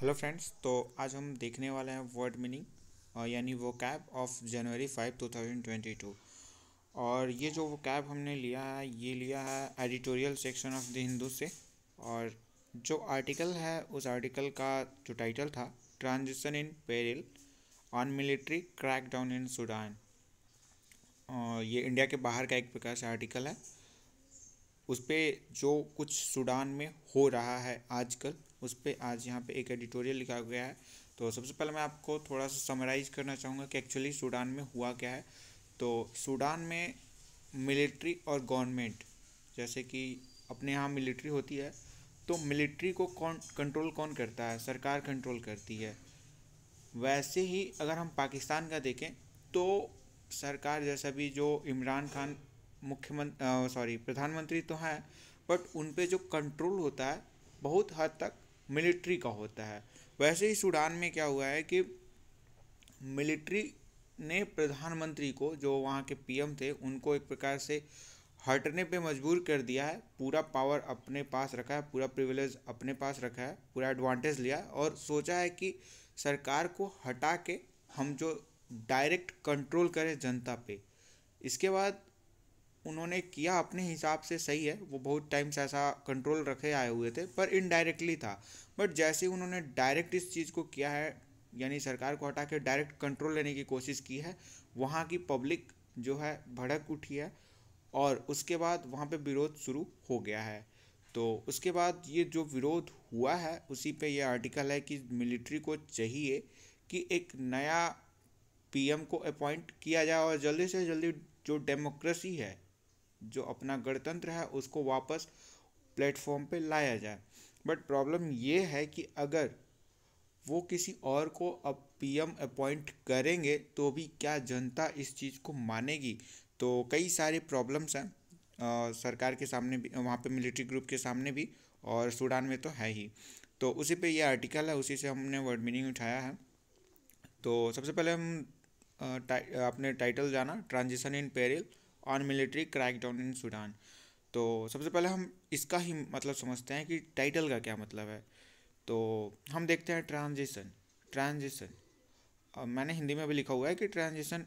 Hello friends तो आज हम देखने वाले हैं वर्ड मीनिंग यानी वो cab of January five two thousand twenty two और ये जो वो कैब हमने लिया है ये लिया है editorial section of the Hindu से और जो आर्टिकल है उस आर्टिकल का जो टाइटल था transition in peril on military crack down in Sudan ये इंडिया के बाहर का एक प्रकार से आर्टिकल है उस पर जो कुछ सूडान में हो रहा है आजकल उस पर आज यहाँ पे एक एडिटोरियल लिखा गया है तो सबसे पहले मैं आपको थोड़ा सा समराइज़ करना चाहूँगा कि एक्चुअली सूडान में हुआ क्या है तो सूडान में मिलिट्री और गवर्नमेंट जैसे कि अपने यहाँ मिलिट्री होती है तो मिलिट्री को कौन कंट्रोल कौन करता है सरकार कंट्रोल करती है वैसे ही अगर हम पाकिस्तान का देखें तो सरकार जैसा भी जो इमरान खान मुख्यमंत्री सॉरी प्रधानमंत्री तो हैं बट उन पर जो कंट्रोल होता है बहुत हद तक मिलिट्री का होता है वैसे ही सूडान में क्या हुआ है कि मिलिट्री ने प्रधानमंत्री को जो वहाँ के पीएम थे उनको एक प्रकार से हटने पे मजबूर कर दिया है पूरा पावर अपने पास रखा है पूरा प्रिविलेज अपने पास रखा है पूरा एडवांटेज लिया और सोचा है कि सरकार को हटा के हम जो डायरेक्ट कंट्रोल करें जनता पे इसके बाद उन्होंने किया अपने हिसाब से सही है वो बहुत टाइम से ऐसा कंट्रोल रखे आए हुए थे पर इनडायरेक्टली था बट जैसे उन्होंने डायरेक्ट इस चीज़ को किया है यानी सरकार को हटा के डायरेक्ट कंट्रोल लेने की कोशिश की है वहाँ की पब्लिक जो है भड़क उठी है और उसके बाद वहाँ पे विरोध शुरू हो गया है तो उसके बाद ये जो विरोध हुआ है उसी पे ये आर्टिकल है कि मिलिट्री को चाहिए कि एक नया पीएम को अपॉइंट किया जाए और जल्दी से जल्दी जो डेमोक्रेसी है जो अपना गणतंत्र है उसको वापस प्लेटफॉर्म पे लाया जाए बट प्रॉब्लम ये है कि अगर वो किसी और को अब पीएम अपॉइंट करेंगे तो भी क्या जनता इस चीज़ को मानेगी तो कई सारे प्रॉब्लम्स हैं सरकार के सामने भी वहाँ पे मिलिट्री ग्रुप के सामने भी और सूडान में तो है ही तो उसी पे ये आर्टिकल है उसी से हमने वर्ड मीनिंग उठाया है तो सबसे पहले हम आपने टाइटल जाना ट्रांजिशन इन पेरिल और मिलिट्री क्रैकडाउन इन सूडान तो सबसे पहले हम इसका ही मतलब समझते हैं कि टाइटल का क्या मतलब है तो हम देखते हैं ट्रांजिशन ट्रांजिशन मैंने हिंदी में भी लिखा हुआ है कि ट्रांजिशन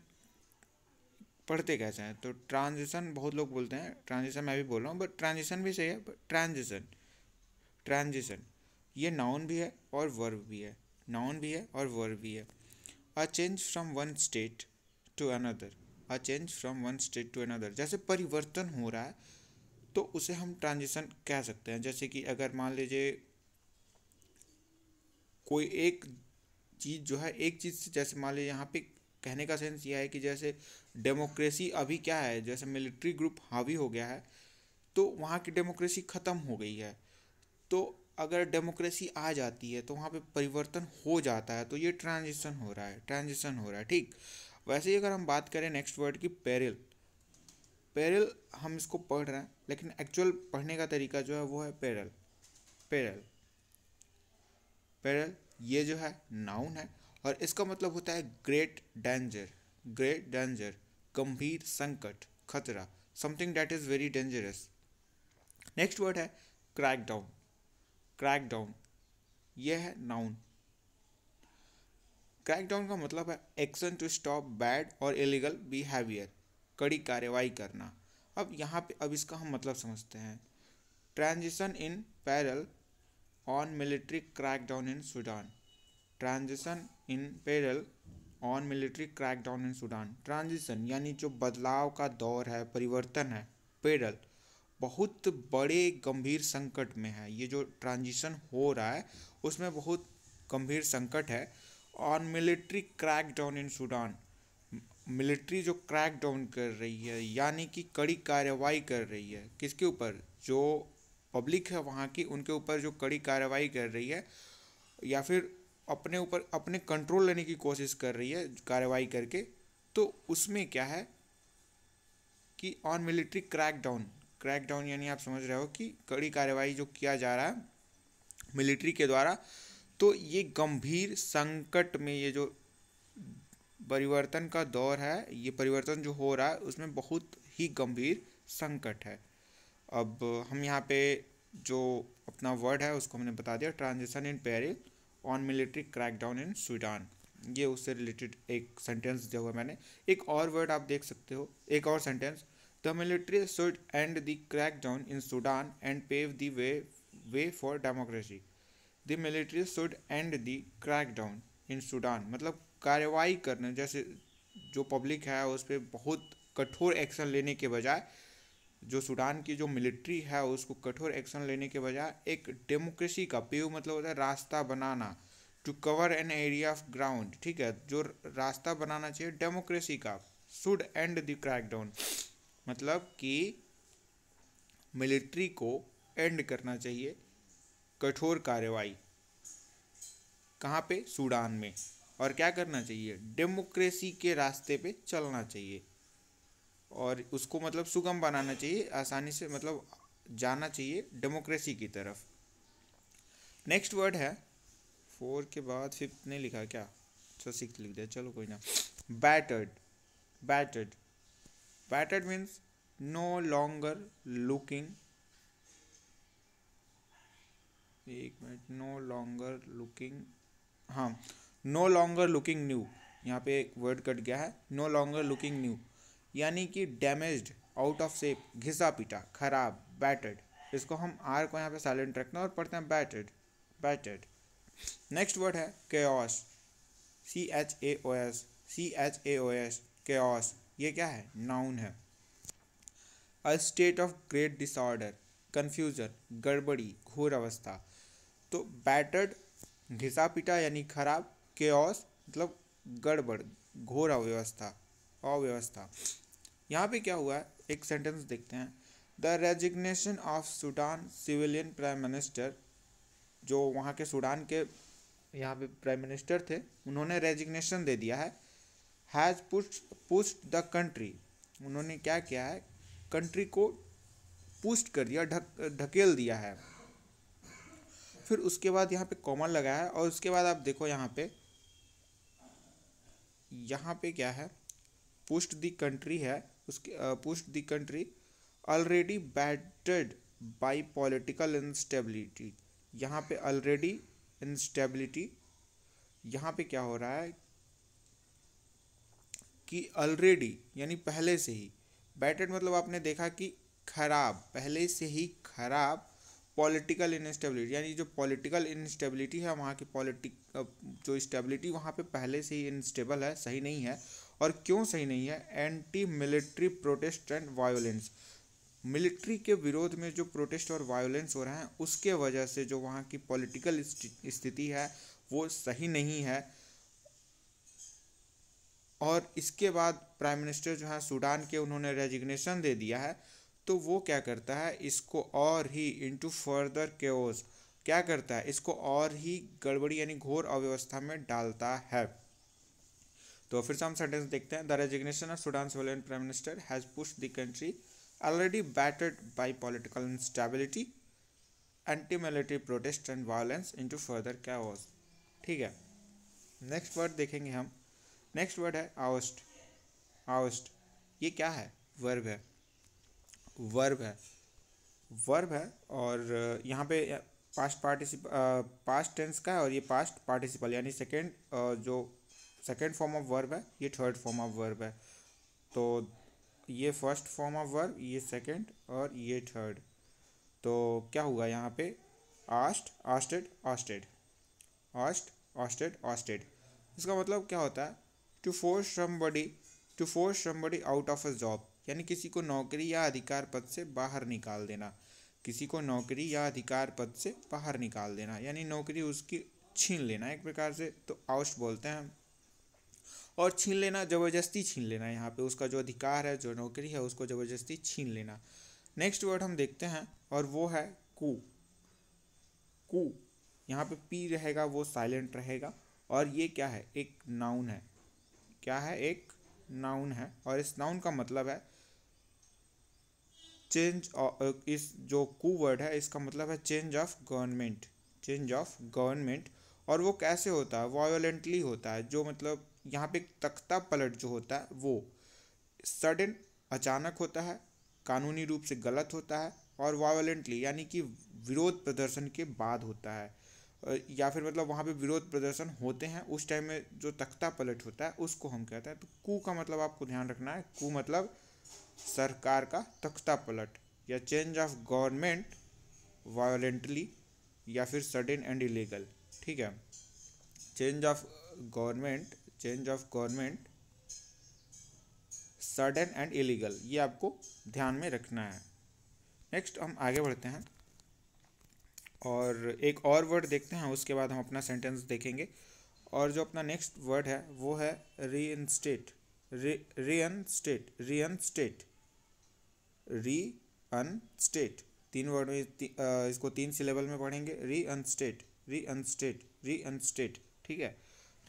पढ़ते कैसे हैं तो ट्रांजिशन बहुत लोग बोलते हैं ट्रांजिशन मैं भी बोल रहा हूँ बट ट्रांजिशन भी सही है बट ट्रांजिशन ट्रांजिशन ये नाउन भी है और वर्ब भी है नाउन भी है और वर्ब भी है a change from one state to another a change from one state to another जैसे परिवर्तन हो रहा है तो उसे हम ट्रांजिशन कह सकते हैं जैसे कि अगर मान लीजिए कोई एक चीज़ जो है एक चीज़ से जैसे मान लीजिए यहाँ पे कहने का सेंस यह है कि जैसे डेमोक्रेसी अभी क्या है जैसे मिलिट्री ग्रुप हावी हो गया है तो वहाँ की डेमोक्रेसी ख़त्म हो गई है तो अगर डेमोक्रेसी आ जाती है तो वहाँ पे परिवर्तन हो जाता है तो ये ट्रांजिशन हो रहा है ट्रांजिशन हो रहा है ठीक वैसे ही अगर हम बात करें नेक्स्ट वर्ड की पेरिल पेरिल हम इसको पढ़ रहे हैं लेकिन एक्चुअल पढ़ने का तरीका जो है वो है पेरल पेरल पेरल ये जो है नाउन है और इसका मतलब होता है ग्रेट डेंजर ग्रेट डेंजर गंभीर संकट खतरा something that is very dangerous next word है क्रैकडाउन क्रैकडाउन यह है नाउन क्रैकडाउन का मतलब है एक्शन टू स्टॉप बैड और इलीगल बिहेवियर कड़ी कार्रवाई करना अब यहाँ पे अब इसका हम मतलब समझते हैं transition in peril on military crackdown in Sudan transition in peril on military crackdown in Sudan transition यानी जो बदलाव का दौर है परिवर्तन है पैरल बहुत बड़े गंभीर संकट में है ये जो ट्रांजिशन हो रहा है उसमें बहुत गंभीर संकट है military crack down in Sudan military जो क्रैक डाउन कर रही है यानी कि कड़ी कार्रवाई कर रही है किसके ऊपर जो पब्लिक है वहाँ की उनके ऊपर जो कड़ी कार्रवाई कर रही है या फिर अपने ऊपर अपने कंट्रोल लेने की कोशिश कर रही है कार्रवाई करके तो उसमें क्या है कि on military crack down crack down यानी आप समझ रहे हो कि कड़ी कार्रवाई जो किया जा रहा है मिलिट्री के द्वारा तो ये गंभीर संकट में ये जो परिवर्तन का दौर है ये परिवर्तन जो हो रहा है उसमें बहुत ही गंभीर संकट है अब हम यहाँ पे जो अपना वर्ड है उसको हमने बता दिया transition in peril on military crackdown in Sudan ये उससे रिलेटेड एक सेंटेंस दिया हुआ मैंने एक और वर्ड आप देख सकते हो एक और sentence the military should end the crackdown in Sudan and pave the way way for democracy the military should end the crackdown in Sudan मतलब कार्रवाई करने जैसे जो पब्लिक है उस पर बहुत कठोर एक्शन लेने के बजाय जो सूडान की जो मिलिट्री है उसको कठोर एक्शन लेने के बजाय एक डेमोक्रेसी का पेव मतलब होता है रास्ता बनाना to cover an area of ground ठीक है जो रास्ता बनाना चाहिए डेमोक्रेसी का शुड एंड द क्रैकडाउन मतलब कि मिलिट्री को एंड करना चाहिए कठोर कार्रवाई कहाँ पे सूडान में और क्या करना चाहिए डेमोक्रेसी के रास्ते पे चलना चाहिए और उसको मतलब सुगम बनाना चाहिए आसानी से मतलब जाना चाहिए डेमोक्रेसी की तरफ नेक्स्ट वर्ड है फोर के बाद फिफ्थ ने लिखा क्या अच्छा सिक्स लिख दिया चलो कोई ना battered battered battered means no longer looking एक मिनट नो लॉन्गर लुकिंग हाँ नो लॉन्गर लुकिंग न्यू यहाँ पे एक वर्ड कट गया है नो लॉन्गर लुकिंग न्यू यानी कि डैमेज्ड आउट ऑफ सेप घिसा पीटा खराब बैटर्ड इसको हम आर को यहाँ पे साइलेंट रखते हैं और पढ़ते हैं बैटर्ड बैटर्ड नेक्स्ट वर्ड है chaos C H A O S C H A O S chaos ये क्या है नाउन है a state of great disorder confusion गड़बड़ी घोर अवस्था तो बैटर्ड घिसा पिटा यानी खराब के मतलब गड़बड़ घोर अव्यवस्था अव्यवस्था यहाँ पे क्या हुआ है एक सेंटेंस देखते हैं the resignation of Sudan civilian prime minister जो वहाँ के सूडान के यहाँ पे प्राइम मिनिस्टर थे उन्होंने रेजिग्नेशन दे दिया है has pushed pushed the country उन्होंने क्या किया है कंट्री को पुस्ट कर दिया ढक धक, ढकेल दिया है फिर उसके बाद यहाँ पे कॉमन लगाया और उसके बाद आप देखो यहाँ पे यहाँ पे क्या है पुस्ट दी कंट्री है उसके pushed the country already battered by political instability यहाँ पे ऑलरेडी इंस्टेबिलिटी यहाँ पे क्या हो रहा है कि ऑलरेडी यानी पहले से ही बैटेड मतलब आपने देखा कि खराब पहले से ही खराब पॉलिटिकल इनस्टेबिलिटी यानी जो पॉलिटिकल इनस्टेबिलिटी है वहाँ की पॉलिटिक जो स्टेबिलिटी वहाँ पे पहले से ही इनस्टेबल है सही नहीं है और क्यों सही नहीं है anti military protest and violence military के विरोध में जो प्रोटेस्ट और वायोलेंस हो रहे हैं उसके वजह से जो वहाँ की पॉलिटिकल स्थिति है वो सही नहीं है और इसके बाद प्राइम मिनिस्टर जो है सूडान के उन्होंने रेजिग्नेशन दे दिया है तो वो क्या करता है इसको और ही इंटू फर्दर केओस क्या करता है इसको और ही गड़बड़ी यानी घोर अव्यवस्था में डालता है तो फिर से हम सेंटेंस देखते हैं the resignation of Sudan civilian prime minister has push the country already battered by political instability anti military protest and violence into further chaos ठीक है नेक्स्ट वर्ड देखेंगे हम नेक्स्ट वर्ड है आउस्ट आउस्ट ये क्या है वर्ब है verb है वर्ब है और यहाँ पे पास्ट पार्टिसिप पास्ट टेंस का है और ये पास्ट पार्टिसिपल यानी सेकेंड जो सेकेंड फॉर्म ऑफ वर्ब है ये थर्ड फॉर्म ऑफ वर्ब है तो ये फर्स्ट फॉर्म ऑफ वर्ब ये सेकेंड और ये थर्ड तो क्या हुआ यहाँ पे oust ousted ousted oust ousted ousted इसका मतलब क्या होता है to force body to force body out of a job यानी किसी को नौकरी या अधिकार पद से बाहर निकाल देना किसी को नौकरी या अधिकार पद से बाहर निकाल देना यानी नौकरी उसकी छीन लेना एक प्रकार से तो आउस्ट बोलते हैं हम और छीन लेना ज़बरदस्ती छीन लेना यहाँ पे उसका जो अधिकार है जो नौकरी है उसको ज़बरदस्ती छीन लेना नेक्स्ट वर्ड हम देखते हैं और वो है कु कु यहाँ पे पी रहेगा वो साइलेंट रहेगा और ये क्या है एक नाउन है क्या है एक नाउन है और इस नाउन का मतलब है चेंज इस जो कू वर्ड है इसका मतलब है change of government change of government और वो कैसे होता है वायोलेंटली होता है जो मतलब यहाँ पे तख्ता पलट जो होता है वो सडन अचानक होता है कानूनी रूप से गलत होता है और वायोलेंटली यानी कि विरोध प्रदर्शन के बाद होता है या फिर मतलब वहाँ पे विरोध प्रदर्शन होते हैं उस टाइम में जो तख्ता पलट होता है उसको हम कहते हैं तो कू का मतलब आपको ध्यान रखना है कू मतलब सरकार का तख्ता पलट या चेंज ऑफ गवर्नमेंट वायलेंटली या फिर सडन एंड इलीगल ठीक है change of government change of government sudden and illegal ये आपको ध्यान में रखना है नेक्स्ट हम आगे बढ़ते हैं और एक और वर्ड देखते हैं उसके बाद हम अपना सेंटेंस देखेंगे और जो अपना नेक्स्ट वर्ड है वो है reinstate reinstate reinstate reinstate तीन वर्ड में ती, इसको तीन सिलेबल में पढ़ेंगे री स्टेट री स्टेट री स्टेट ठीक है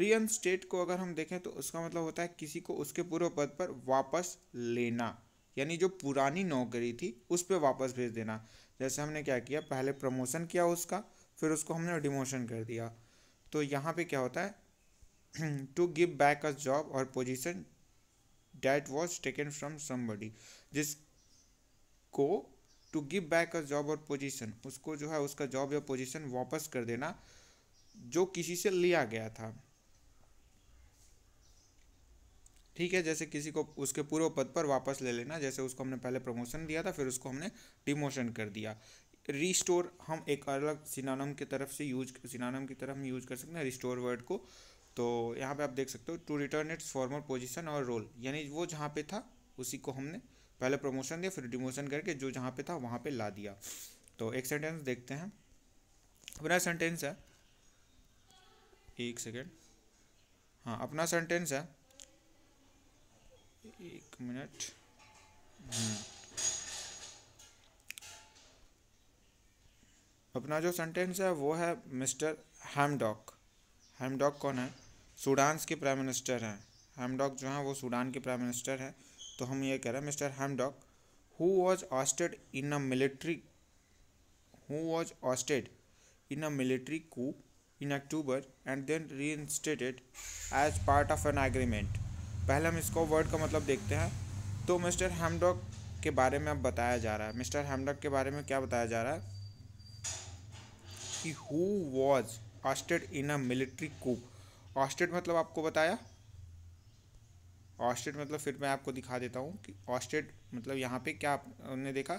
री स्टेट को अगर हम देखें तो उसका मतलब होता है किसी को उसके पूर्व पद पर वापस लेना यानी जो पुरानी नौकरी थी उस पर वापस भेज देना जैसे हमने क्या किया पहले प्रमोशन किया उसका फिर उसको हमने डिमोशन कर दिया तो यहाँ पे क्या होता है to give back a job और position that was taken from somebody जिस को to give back a job और पोजीशन उसको जो है उसका जॉब या पोजीशन वापस कर देना जो किसी से लिया गया था ठीक है जैसे किसी को उसके पूर्व पद पर वापस ले लेना जैसे उसको हमने पहले प्रमोशन दिया था फिर उसको हमने डिमोशन कर दिया रिस्टोर हम एक अलग सिनानम की तरफ से यूज सिनानम की तरफ हम यूज कर सकते हैं रिस्टोर वर्ड को तो यहाँ पे आप देख सकते हो to return its former position और रोल यानी वो जहाँ पे था उसी को हमने पहले प्रमोशन दिया फिर डिमोशन करके जो जहाँ पे था वहाँ पे ला दिया तो एक सेंटेंस देखते हैं अपना सेंटेंस है एक सेकेंड हाँ अपना सेंटेंस है एक मिनट हम्म। अपना जो सेंटेंस है वो है मिस्टर हैमडॉक हैमडॉक कौन है सूडान के प्राइम मिनिस्टर हैं हैमडॉक जो हैं वो सूडान के प्राइम मिनिस्टर हैं तो हम ये कह रहे हैं mister Hamdok who was ousted in a military who was ousted in a military in October and then reinstated as part of an agreement पहले हम इसको वर्ड का मतलब देखते हैं तो मिस्टर हैमडॉक के बारे में अब बताया जा रहा है मिस्टर हैमडॉक के बारे में क्या बताया जा रहा है कि who was ousted in a military coup ousted मतलब आपको बताया ऑस्टेड मतलब फिर मैं आपको दिखा देता हूँ कि ऑस्टेड मतलब यहाँ पे क्या आपने देखा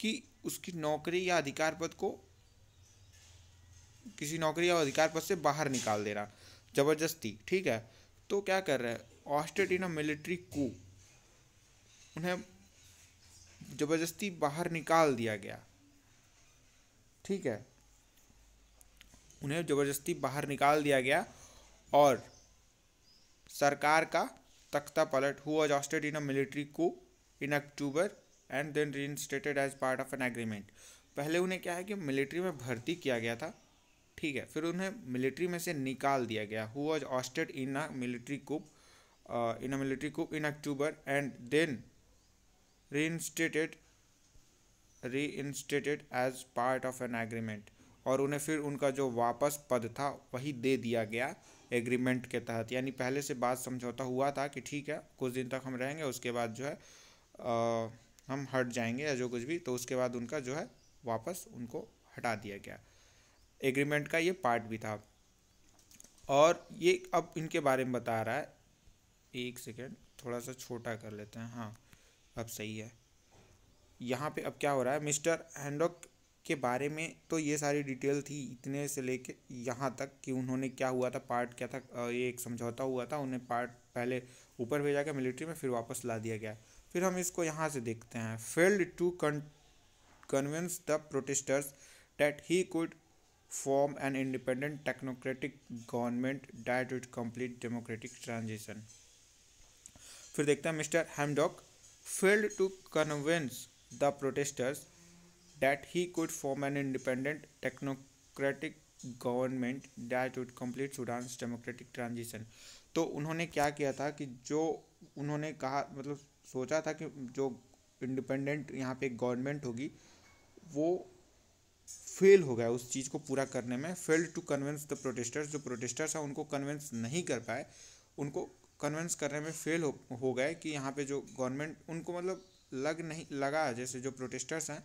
कि उसकी नौकरी या अधिकार पद को किसी नौकरी या अधिकार पद से बाहर निकाल दे रहा जबरदस्ती ठीक है तो क्या कर रहा है ऑस्टेड इन अ मिलिट्री कू उन्हें जबरदस्ती बाहर निकाल दिया गया ठीक है उन्हें जबरदस्ती बाहर निकाल दिया गया और सरकार का तख्ता who who ousted in a military coup in October and then reinstated as part of an agreement पहले उन्हें क्या है कि मिलिट्री में भर्ती किया गया था ठीक है फिर उन्हें मिलिट्री में से निकाल दिया गया who was ousted in a military coup in a military coup in October and then reinstated reinstated as part of an agreement और उन्हें फिर उनका जो वापस पद था वही दे दिया गया एग्रीमेंट के तहत यानी पहले से बात समझौता हुआ था कि ठीक है कुछ दिन तक हम रहेंगे उसके बाद जो है आ, हम हट जाएंगे या जो कुछ भी तो उसके बाद उनका जो है वापस उनको हटा दिया गया एग्रीमेंट का ये पार्ट भी था और ये अब इनके बारे में बता रहा है एक सेकेंड थोड़ा सा छोटा कर लेते हैं हाँ अब सही है यहाँ पे अब क्या हो रहा है मिस्टर हैंडोक के बारे में तो ये सारी डिटेल थी इतने से लेके यहाँ तक कि उन्होंने क्या हुआ था पार्ट क्या था ये एक समझौता हुआ था उन्हें पार्ट पहले ऊपर भेजा गया मिलिट्री में फिर वापस ला दिया गया फिर हम इसको यहाँ से देखते हैं failed to convince the protesters that he could form an independent technocratic government that would complete democratic transition फिर देखते हैं mister Hamdok failed to convince the protesters that he could form an independent technocratic government that would complete Sudan democratic transition तो उन्होंने क्या किया था कि जो उन्होंने कहा मतलब सोचा था कि जो इंडिपेंडेंट यहाँ पे गवर्नमेंट होगी वो फेल हो गया उस चीज़ को पूरा करने में fail to convince the protesters जो प्रोटेस्टर्स हैं उनको कन्वेंस नहीं कर पाए उनको कन्वेंस करने में फेल हो, हो गए कि यहाँ पे जो गवर्नमेंट उनको मतलब लग नहीं लगा जैसे जो प्रोटेस्टर्स हैं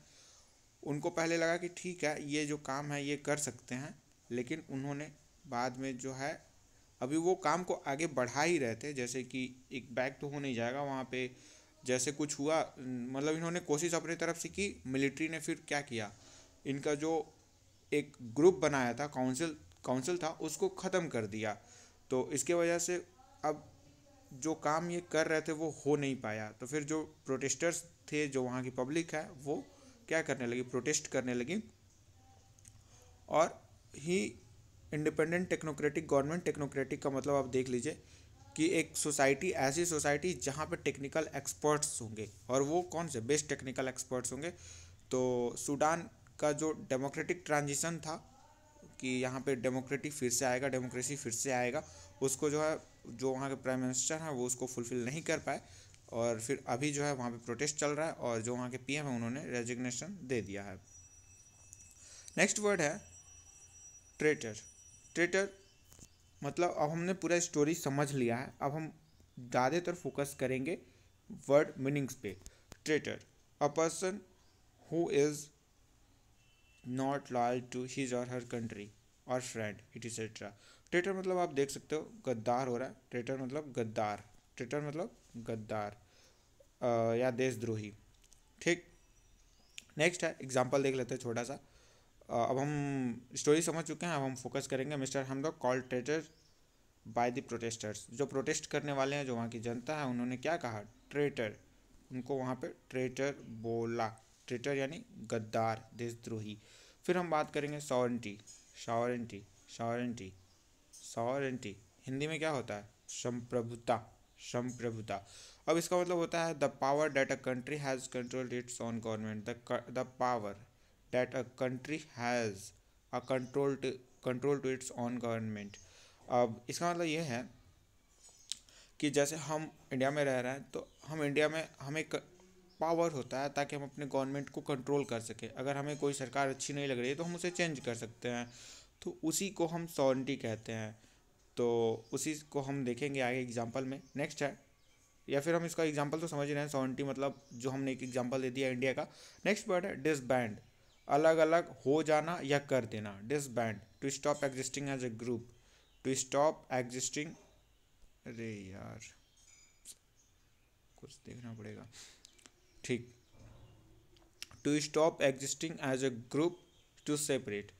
उनको पहले लगा कि ठीक है ये जो काम है ये कर सकते हैं लेकिन उन्होंने बाद में जो है अभी वो काम को आगे बढ़ा ही रहे थे जैसे कि एक बैग तो हो नहीं जाएगा वहाँ पे जैसे कुछ हुआ मतलब इन्होंने कोशिश अपनी तरफ से की मिलिट्री ने फिर क्या किया इनका जो एक ग्रुप बनाया था काउंसिल काउंसिल था उसको ख़त्म कर दिया तो इसके वजह से अब जो काम ये कर रहे थे वो हो नहीं पाया तो फिर जो प्रोटेस्टर्स थे जो वहाँ की पब्लिक है वो क्या करने लगी प्रोटेस्ट करने लगी और ही इंडिपेंडेंट टेक्नोक्रेटिक गवर्नमेंट टेक्नोक्रेटिक का मतलब आप देख लीजिए कि एक सोसाइटी ऐसी सोसाइटी जहाँ पर टेक्निकल एक्सपर्ट्स होंगे और वो कौन से बेस्ट टेक्निकल एक्सपर्ट्स होंगे तो सूडान का जो डेमोक्रेटिक ट्रांजिशन था कि यहाँ पे डेमोक्रेटिक फिर से आएगा डेमोक्रेसी फिर से आएगा उसको जो है जो वहाँ के प्राइम मिनिस्टर हैं वो उसको फुलफिल नहीं कर पाए और फिर अभी जो है वहाँ पे प्रोटेस्ट चल रहा है और जो वहाँ के पीएम है उन्होंने रेजिग्नेशन दे दिया है नेक्स्ट वर्ड है ट्रेटर ट्रेटर मतलब अब हमने पूरा स्टोरी समझ लिया है अब हम ज़्यादातर फोकस करेंगे वर्ड मीनिंग्स पे traitor a person who is not loyal to his or her country or friend et cetera traitor मतलब आप देख सकते हो गद्दार हो रहा है ट्रेटर मतलब गद्दार ट्रेटर मतलब गद्दार या देशद्रोही ठीक नेक्स्ट है एग्जाम्पल देख लेते हैं छोटा सा अब हम स्टोरी समझ चुके हैं अब हम फोकस करेंगे mister Hamdok call traitor by the protesters जो प्रोटेस्ट करने वाले हैं जो वहाँ की जनता है उन्होंने क्या कहा ट्रेटर उनको वहाँ पे ट्रेटर बोला ट्रेटर यानी गद्दार देशद्रोही फिर हम बात करेंगे सॉरेंटी सॉरेंटी सॉरेंटी सॉरेंटी हिंदी में क्या होता है संप्रभुता संप्रभुता अब इसका मतलब होता है the power that a country has control its own government the power that a country has a control control to its own government अब इसका मतलब ये है कि जैसे हम इंडिया में रह रहे हैं तो हम इंडिया में हमें पावर होता है ताकि हम अपने गवर्नमेंट को कंट्रोल कर सकें अगर हमें कोई सरकार अच्छी नहीं लग रही है तो हम उसे चेंज कर सकते हैं तो उसी को हम सॉन्टी कहते हैं तो उसी को हम देखेंगे आगे एग्जाम्पल में नेक्स्ट है या फिर हम इसका एग्जाम्पल तो समझ रहे हैं सॉन्टी मतलब जो हमने एक एग्जाम्पल दे दिया इंडिया का नेक्स्ट वर्ड है डिसबैंड अलग अलग हो जाना या कर देना disband to stop existing as a group to stop existing अरे यार कुछ देखना पड़ेगा ठीक to stop existing as a group to separate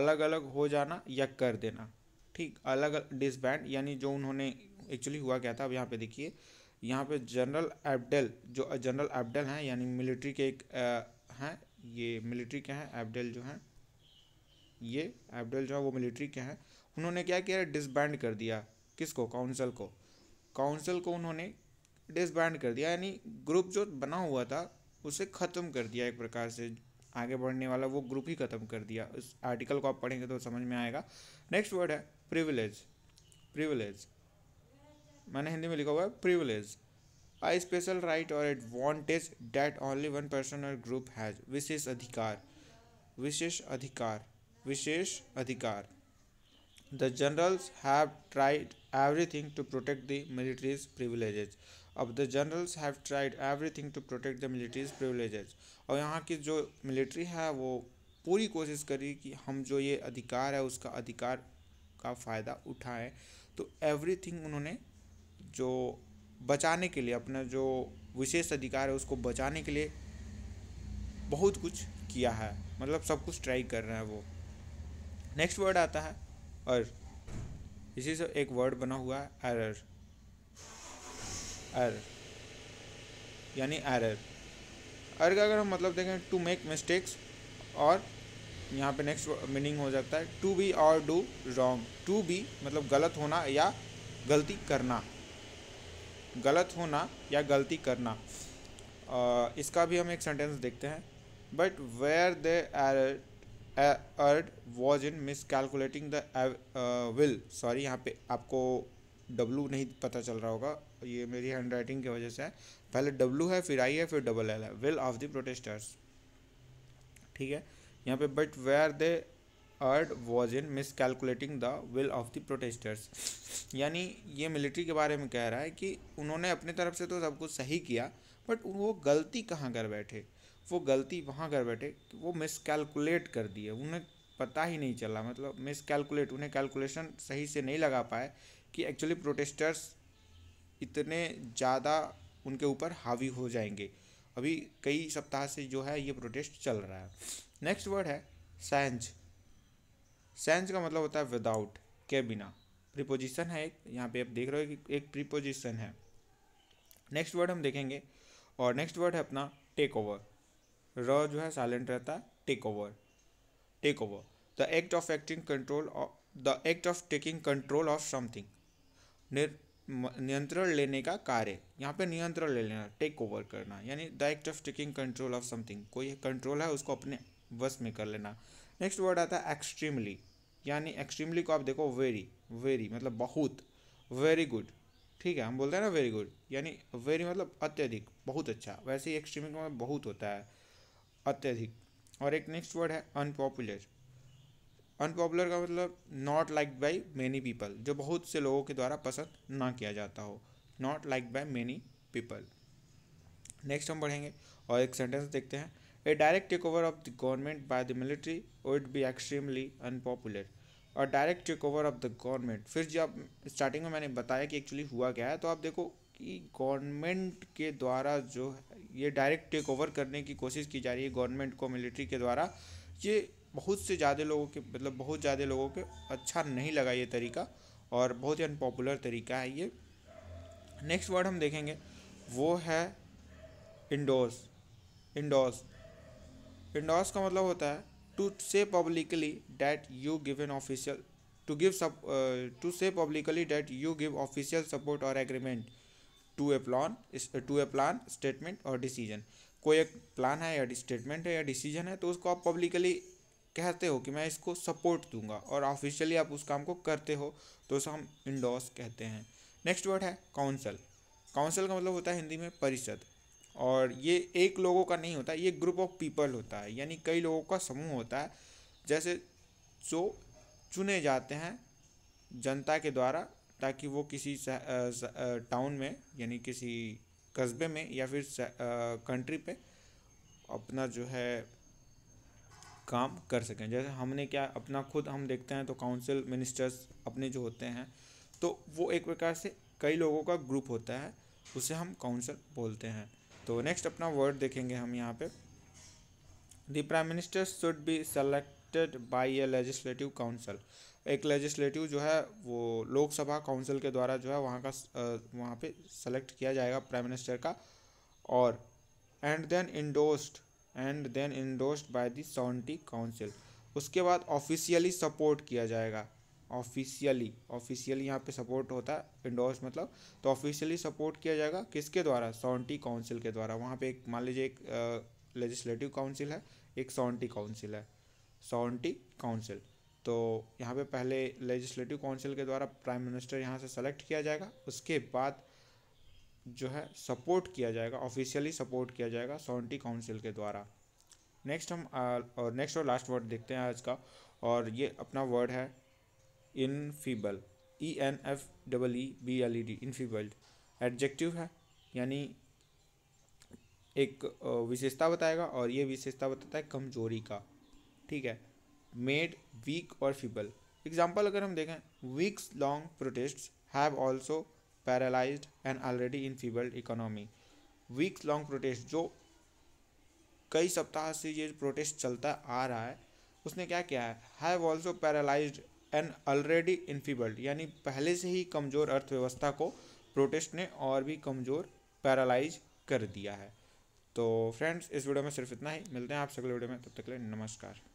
अलग अलग हो जाना या कर देना ठीक अलग डिसबैंड यानी जो उन्होंने एक्चुअली हुआ क्या था अब यहाँ पे देखिए यहाँ पे जनरल एबडेल जो जनरल एबडेल हैं यानी मिलिट्री के एक हैं ये मिलिट्री के हैं एबडेल जो हैं ये एबडेल जो है वो मिलिट्री के हैं उन्होंने क्या किया डिसबैंड कर दिया किसको काउंसिल को काउंसिल को उन्होंने डिसबैंड कर दिया यानी ग्रुप जो बना हुआ था उसे ख़त्म कर दिया एक प्रकार से आगे बढ़ने वाला वो ग्रुप ही ख़त्म कर दिया इस आर्टिकल को आप पढ़ेंगे तो समझ में आएगा नेक्स्ट वर्ड है प्रिविलेज प्रिविलेज मैंने हिंदी में लिखा हुआ है privilege I special right or advantage that only one person or group has विशेष अधिकार विशेष अधिकार विशेष अधिकार the generals have tried thing to protect the military's privilege अब the generals have tried everything to protect the military's privilege और यहाँ की जो मिलिट्री है वो पूरी कोशिश करी कि हम जो ये अधिकार है उसका अधिकार का फ़ायदा उठाएं तो एवरीथिंग उन्होंने जो बचाने के लिए अपना जो विशेष अधिकार है उसको बचाने के लिए बहुत कुछ किया है मतलब सब कुछ ट्राई कर रहे हैं वो नेक्स्ट वर्ड आता है और इसी से एक वर्ड बना हुआ है एरर एर यानी एरर एर का अगर हम मतलब देखें टू मेक मिस्टेक्स और यहाँ पे नेक्स्ट मीनिंग हो जाता है to be or do wrong to be मतलब गलत होना या गलती करना गलत होना या गलती करना uh, इसका भी हम एक सेंटेंस देखते हैं but where they erred was in miscalculating the will sorry यहाँ पे आपको डब्लू नहीं पता चल रहा होगा ये मेरी हैंड राइटिंग की वजह से है पहले डब्लू है फिर आई है फिर डबल एल है विल ऑफ द प्रोटेस्टर्स ठीक है यहाँ पे but where they erred was in miscalculating the will of the protesters यानी ये मिलिट्री के बारे में कह रहा है कि उन्होंने अपने तरफ से तो सब कुछ सही किया बट वो गलती कहाँ कर बैठे वो गलती वहाँ कर बैठे वो मिस कैलकुलेट कर दिए उन्हें पता ही नहीं चला मतलब मिस कैलकुलेट उन्हें कैलकुलेशन सही से नहीं लगा पाए कि एक्चुअली प्रोटेस्टर्स इतने ज़्यादा उनके ऊपर हावी हो जाएंगे अभी कई सप्ताह से जो है ये प्रोटेस्ट चल रहा है नेक्स्ट वर्ड है सेंज सेंज का मतलब होता है विदाउट के बिना प्रीपोजिशन है एक यहाँ पे आप देख रहे हो कि एक प्रीपोजिशन है नेक्स्ट वर्ड हम देखेंगे और नेक्स्ट वर्ड है अपना टेक ओवर र जो है साइलेंट रहता है take over take over the act of acting control the act of taking control of something नियंत्रण लेने का कार्य यहाँ पे नियंत्रण ले लेना टेक ओवर करना यानी the act of taking control of something कोई कंट्रोल है उसको अपने वश में कर लेना नेक्स्ट वर्ड आता है एक्सट्रीमली यानी एक्सट्रीमली को आप देखो वेरी वेरी मतलब बहुत वेरी गुड ठीक है हम बोलते हैं ना वेरी गुड यानी वेरी मतलब अत्यधिक बहुत अच्छा वैसे ही एक्सट्रीमली का मतलब बहुत होता है अत्यधिक और एक नेक्स्ट वर्ड है अनपॉपुलर अनपॉपुलर का मतलब not like by many people जो बहुत से लोगों के द्वारा पसंद ना किया जाता हो not like by many people next हम बढ़ेंगे और एक सेंटेंस देखते हैं A direct takeover of the government by the military would be extremely unpopular. और direct take over of the government फिर जब स्टार्टिंग में मैंने बताया कि एक्चुअली हुआ क्या है तो आप देखो कि गवर्नमेंट के द्वारा जो ये डायरेक्ट टेक ओवर करने की कोशिश की जा रही है गवर्नमेंट को मिलिट्री के द्वारा ये बहुत से ज़्यादा लोगों के मतलब बहुत ज़्यादा लोगों के अच्छा नहीं लगा ये तरीका और बहुत ही अनपॉपुलर तरीका है ये नेक्स्ट वर्ड हम देखेंगे वो है इंडोस इंडोस इंडोर्स का मतलब होता है to say publicly that you give an official to give to say publicly that you give official support or agreement to a plan to a plan statement or decision कोई एक प्लान है या statement है या decision है तो उसको आप पब्लिकली कहते हो कि मैं इसको सपोर्ट दूंगा और ऑफिशियली आप उस काम को करते हो तो उसे हम इंडोर्स कहते हैं नेक्स्ट वर्ड है काउंसिल काउंसिल का मतलब होता है हिंदी में परिषद और ये एक लोगों का नहीं होता ये ग्रुप ऑफ पीपल होता है यानी कई लोगों का समूह होता है जैसे जो चुने जाते हैं जनता के द्वारा ताकि वो किसी टाउन में यानी किसी कस्बे में या फिर कंट्री पे अपना जो है काम कर सकें जैसे हमने क्या अपना खुद हम देखते हैं तो काउंसिल मिनिस्टर्स अपने जो होते हैं तो वो एक प्रकार से कई लोगों का ग्रुप होता है उसे हम काउंसिल बोलते हैं तो नेक्स्ट अपना वर्ड देखेंगे हम यहाँ पे the prime minister should be selected by a legislative council एक लेजिस्लेटिव जो है वो लोकसभा काउंसिल के द्वारा जो है वहाँ का वहाँ पे सेलेक्ट किया जाएगा प्राइम मिनिस्टर का और and then endorsed and then endorsed by the sovereignty council उसके बाद ऑफिशियली सपोर्ट किया जाएगा ऑफिशियली ऑफिशियली यहाँ पे सपोर्ट होता है इंडोर्स मतलब तो ऑफिशियली सपोर्ट किया जाएगा किसके द्वारा सॉन्टी काउंसिल के द्वारा वहाँ पे एक मान लीजिए एक लेजिस्लेटिव काउंसिल है एक सॉन्टी काउंसिल है सॉन्टी काउंसिल तो यहाँ पे पहले लेजिस्लेटिव काउंसिल के द्वारा प्राइम मिनिस्टर यहाँ से सेलेक्ट किया जाएगा उसके बाद जो है सपोर्ट किया जाएगा ऑफिशियली सपोर्ट किया जाएगा सॉन्टी काउंसिल के द्वारा नेक्स्ट हम और नेक्स्ट और लास्ट वर्ड देखते हैं आज का और ये अपना वर्ड है enfeeble E N F double E B L E D enfeebled adjective है यानी एक विशेषता बताएगा और ये विशेषता बताता है कमजोरी का ठीक है made weak or feeble example अगर हम देखें weeks long protest have also paralyse and already enfeebled economy weeks long protest जो कई सप्ताह से ये प्रोटेस्ट चलता आ रहा है उसने क्या किया है have also paralyse an already enfeebled यानी पहले से ही कमज़ोर अर्थव्यवस्था को प्रोटेस्ट ने और भी कमज़ोर पैरालाइज कर दिया है तो फ्रेंड्स इस वीडियो में सिर्फ इतना ही मिलते हैं आपसे अगले वीडियो में तब तक के लिए नमस्कार